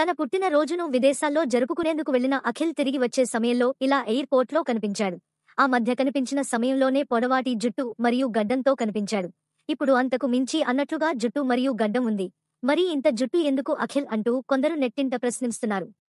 తన పుట్టినరోజును విదేశాల్లో జరుపుకునేందుకు వెళ్లిన అఖిల్ తిరిగి వచ్చే సమయంలో ఇలా ఎయిర్పోర్ట్లో కనిపించాడు ఆ మధ్య కనిపించిన సమయంలోనే పొడవాటి జుట్టు మరియు గడ్డంతో కనిపించాడు ఇప్పుడు అంతకు మించి అన్నట్లుగా జుట్టు మరియు గడ్డం ఉంది మరి ఇంత జుట్టు ఎందుకు అఖిల్ అంటూ కొందరు నెట్టింట ప్రశ్నిస్తున్నారు